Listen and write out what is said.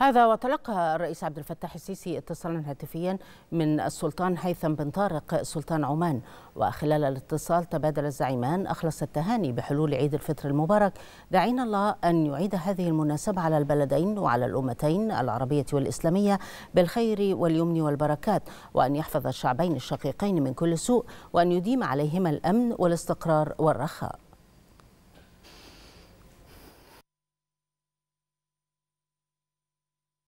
هذا وتلقى الرئيس عبد الفتاح السيسي اتصالا هاتفيا من السلطان هيثم بن طارق سلطان عمان وخلال الاتصال تبادل الزعيمان أخلص التهاني بحلول عيد الفطر المبارك داعين الله أن يعيد هذه المناسبة على البلدين وعلى الأمتين العربية والإسلامية بالخير واليمن والبركات وأن يحفظ الشعبين الشقيقين من كل سوء وأن يديم عليهما الأمن والاستقرار والرخاء